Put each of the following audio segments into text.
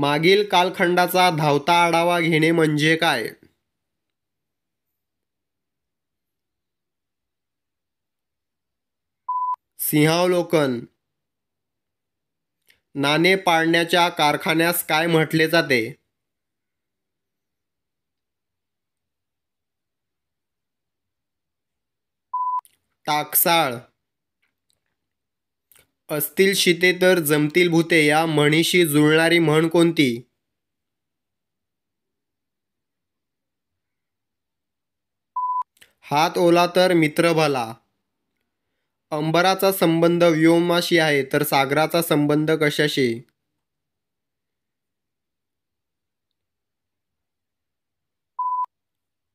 मागील कालखंडाचा धावता आढावा घेणे म्हणजे काय सिंहावलोकन नाणे पाळण्याच्या कारखान्यास काय म्हटले जाते टाकसाळ असतील शिते तर जमतील भूते या म्हणीशी जुळणारी म्हण कोणती हात ओला तर मित्र भला अंबराचा संबंध व्योमाशी आहे तर सागराचा संबंध कशाशी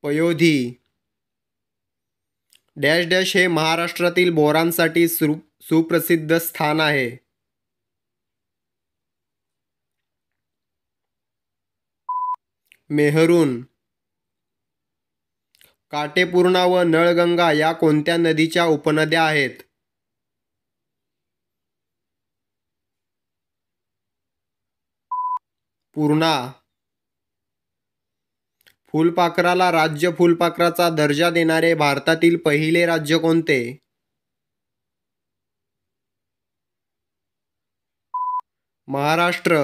पयोधी डॅश डॅश हे महाराष्ट्रातील बोरांसाठी सु सुप्रसिद्ध स्थान आहे मेहरून काटेपूर्णा व नळगंगा या कोणत्या नदीच्या उपनद्या आहेत पूर्णा फुलपाखराला राज्य फुलपाखराचा दर्जा देणारे भारतातील पहिले राज्य कोणते महाराष्ट्र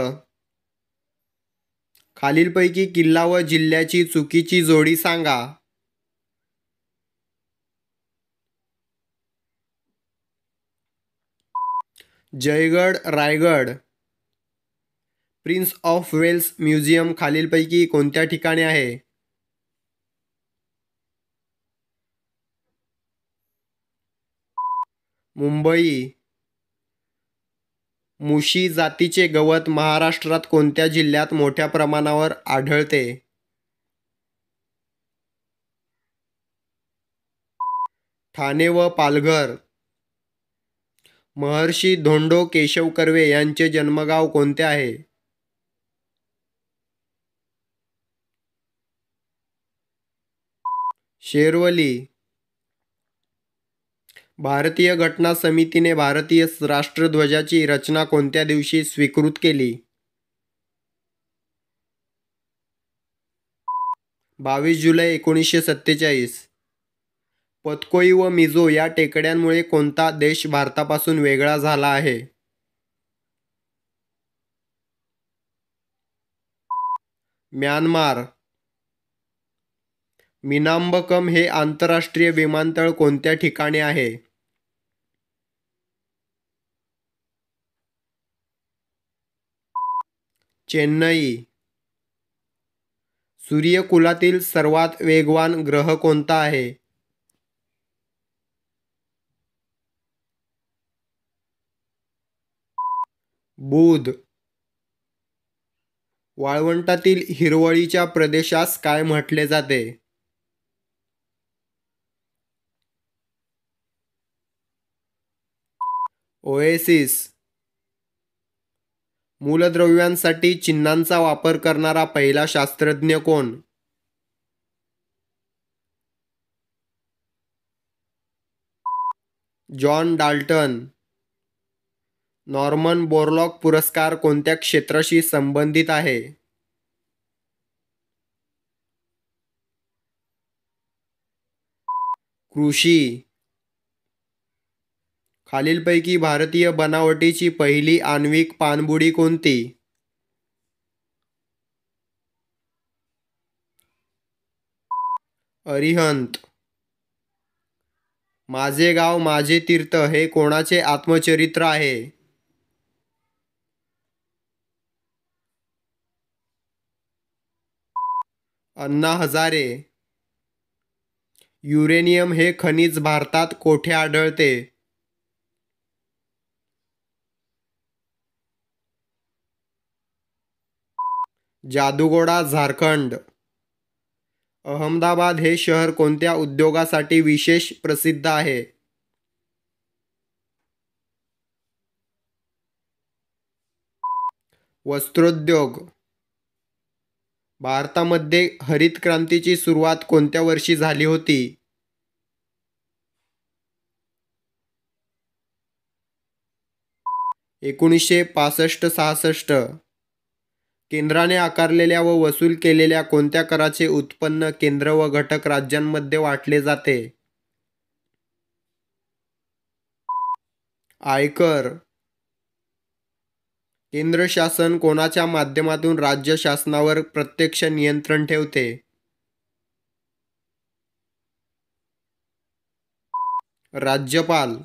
खालीलपैकी किल्ला व जिल्ह्याची चुकीची जोडी सांगा Jaigad Raigad prince of Wales museum खालीलपैकी कोणत्या ठिकाणी आहे मुंबई मुशी जातीचे गवत महाराष्ट्रात कोणत्या जिल्ह्यात मोठ्या प्रमाणावर आढळते? ठाणे व पालघर महर्षी धोंडो केशव कर्वे यांचे जन्मगाव कोणते आहे? शेरवली भारतीय घटना समितीने भारतीय राष्ट्रध्वजाची रचना कोणत्या दिवशी स्वीकृत केली बावीस जुलै एकोणीसशे सत्तेचाळीस पतकोई व मिझो या टेकड्यांमुळे कोणता देश भारतापासून वेगळा झाला आहे म्यानमार मिनांबकम हे आंतरराष्ट्रीय विमानतळ कोणत्या ठिकाणी आहे चेन्नई सूर्यकुलातील सर्वात वेगवान ग्रह कोणता आहे बुध वाळवंटातील हिरवळीच्या प्रदेशास काय म्हटले जाते ओएसिस मूलद्रव्यांसाठी चिन्हांचा वापर करणारा पहिला शास्त्रज्ञ कोण जॉन डाल्टन नॉर्मन बोर्लॉक पुरस्कार कोणत्या क्षेत्राशी संबंधित आहे कृषी खालीलपैकी भारतीय बनावटीची पहिली आण्विक पाणबुडी कोणती अरिहंत माझे गाव माझे तीर्थ हे कोणाचे आत्मचरित्र आहे अण्णा हजारे युरेनियम हे खनिज भारतात कोठे आढळते जादुगोडा झारखंड अहमदाबाद हे शहर कोणत्या उद्योगासाठी विशेष प्रसिद्ध आहे वस्त्रोद्योग भारतामध्ये हरित क्रांतीची सुरुवात कोणत्या वर्षी झाली होती एकोणीसशे पासष्ट सहासष्ट केंद्राने आकारलेल्या व वसूल केलेल्या कोणत्या कराचे उत्पन्न केंद्र व घटक राज्यांमध्ये वाटले जाते आयकर केंद्र शासन कोणाच्या माध्यमातून राज्य शासनावर प्रत्यक्ष नियंत्रण ठेवते राज्यपाल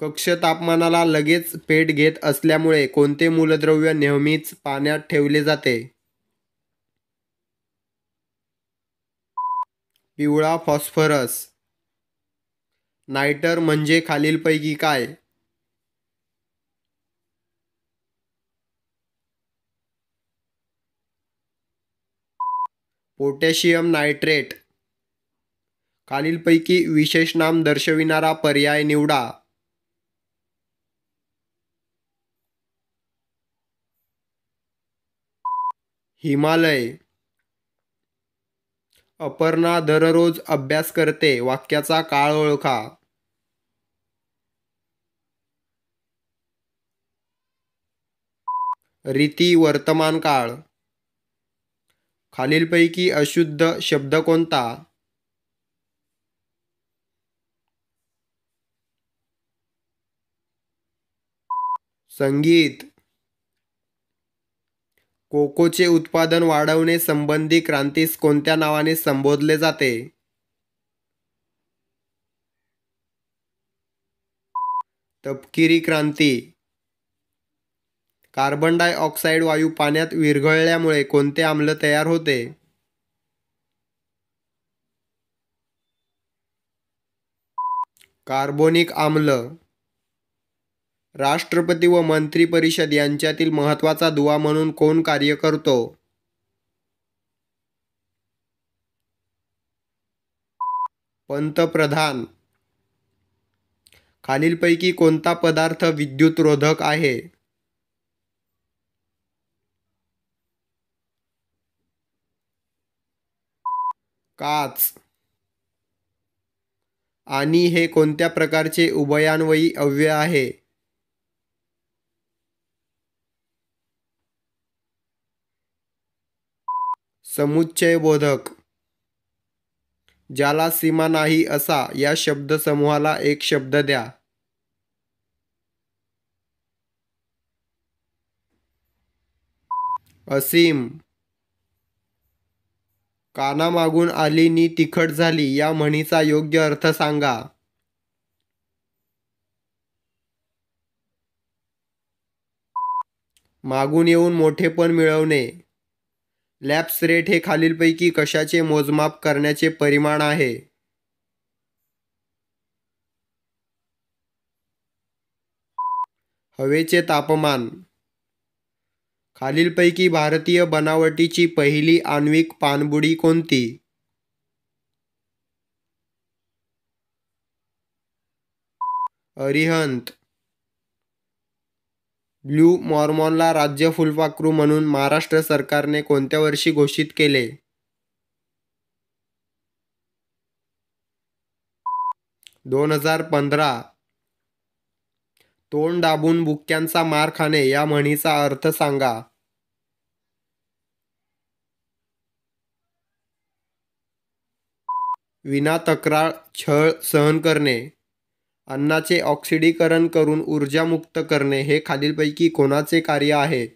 कक्ष तापमानाला लगेच पेट घेत असल्यामुळे कोणते मूलद्रव्य नेहमीच पाण्यात ठेवले जाते पिवळा फॉस्फरस नायटर म्हणजे खालीलपैकी काय पोटॅशियम नायट्रेट खालीलपैकी विशेष नाम दर्शविणारा पर्याय निवडा हिमालय अपर्णा दररोज अभ्यास करते वाक्याचा काळ ओळखा रीती वर्तमान काळ खालीलपैकी अशुद्ध शब्द कोणता संगीत कोकोचे उत्पादन वाढवणे संबंधी क्रांतीस कोणत्या नावाने संबोधले जाते तपकिरी क्रांती कार्बन डायऑक्साईड वायू पाण्यात विरघळल्यामुळे कोणते आम्ल तयार होते कार्बोनिक आम्ल राष्ट्रपती व मंत्रिपरिषद यांच्यातील महत्त्वाचा दुवा म्हणून कोण कार्य करतो पंतप्रधान खालीलपैकी कोणता पदार्थ रोधक आहे काच आणि हे कोणत्या प्रकारचे उभयान्वयी अव्यय आहे बोधक ज्याला सीमा नाही असा या शब्द समूहाला एक शब्द द्या असीम कानामागून आली नी तिखट झाली या म्हणीचा योग्य अर्थ सांगा मागून येऊन मोठेपण मिळवणे लॅप्स रेट हे खालीलपैकी कशाचे मोजमाप करण्याचे परिमाण आहे हवेचे तापमान खालीलपैकी भारतीय बनावटीची पहिली आण्विक पाणबुडी कोणती अरिहंत ब्लू मॉर्मॉनला राज्य फुलपाखरू म्हणून महाराष्ट्र सरकारने कोणत्या वर्षी घोषित केले दोन हजार पंधरा तोंड दाबून बुक्क्यांचा मार खाणे या म्हणीचा अर्थ सांगा विना तक्रार छळ सहन करणे अन्नाचे ऑक्सिडीकरण करून ऊर्जा मुक्त करणे हे खालीलपैकी कोणाचे कार्य आहे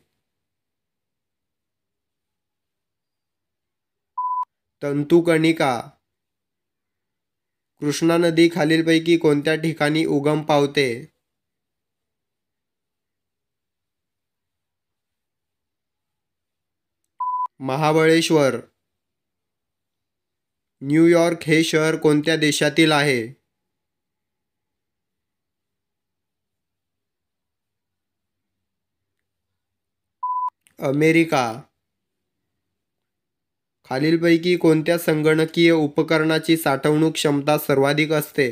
तंतुकणिका कृष्णा नदी खालीलपैकी कोणत्या ठिकाणी उगम पावते महाबळेश्वर न्यूयॉर्क हे शहर कोणत्या देशातील आहे अमेरिका खालीलपैकी कोणत्या संगणकीय उपकरणाची साठवणूक क्षमता सर्वाधिक असते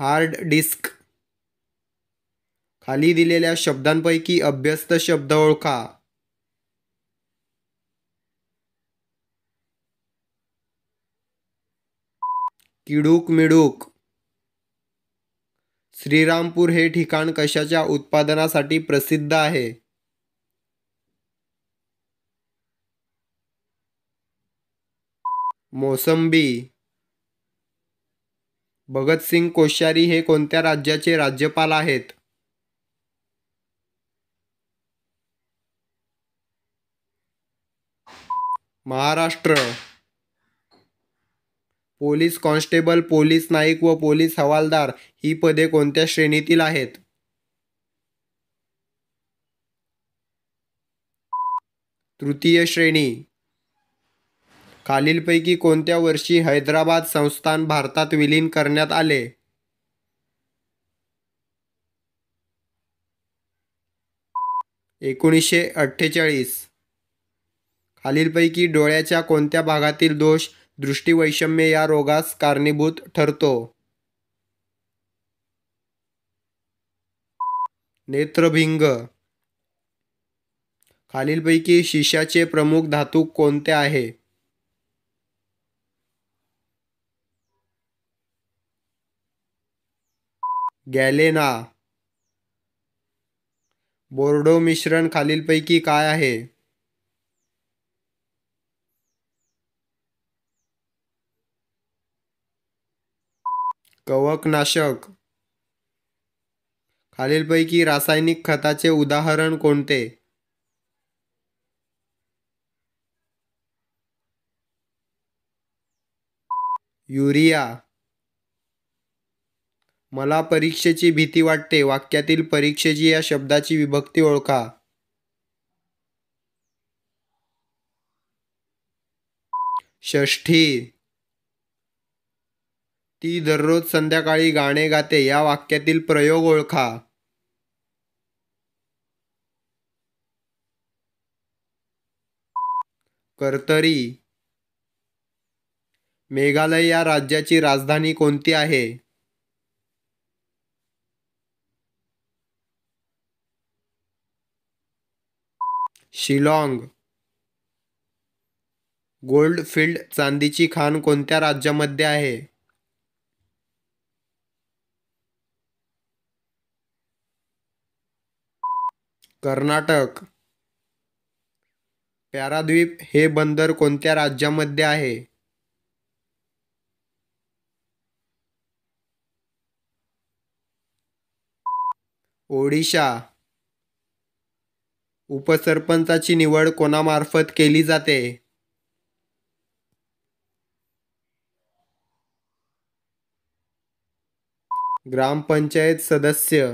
हार्ड डिस्क खाली दिलेल्या शब्दांपैकी अभ्यस्त शब्द ओळखा किडूक मिडूक श्रीरामपूर हे ठिकाण कशाच्या उत्पादनासाठी प्रसिद्ध आहे मोसंबी भगतसिंग कोश्यारी हे कोणत्या राज्याचे राज्यपाल आहेत Maharashtra police constable police Naik व पोलीस हवालदार ही पदे कोणत्या श्रेणीतील आहेत तृतीय श्रेणी खालीलपैकी कोणत्या वर्षी हैदराबाद संस्थान भारतात विलीन करण्यात आले एकोणीसशे अठ्ठेचाळीस खालीलपैकी डोळ्याच्या कोणत्या भागातील दोष दृष्टिवैषम्य या रोगास कारणीभूत ठरतो नेत्रभिंग खालीलपैकी शिशाचे प्रमुख धातू कोणते आहे गॅलेना बोर्डो मिश्रण खालीलपैकी काय आहे कवकनाशक खालीलपैकी रासायनिक खताचे उदाहरण कोणते? युरिया मला परीक्षेची भीती वाटते वाक्यातील परीक्षेची या शब्दाची विभक्ती ओळखा षष्ठी ती दररोज संध्याकाळी गाणे गाते या वाक्यातील प्रयोग ओळखा कर्तरी मेघालय या राज्याची राजधानी कोणती आहे शिलाँग गोल्डफिल्ड चांदीची खान कोणत्या राज्यामध्ये आहे कर्नाटक पॅराद्वीप हे बंदर कोणत्या राज्यामध्ये आहे ओडिशा उपसरपंचाची निवड कोणामार्फत केली जाते ग्रामपंचायत सदस्य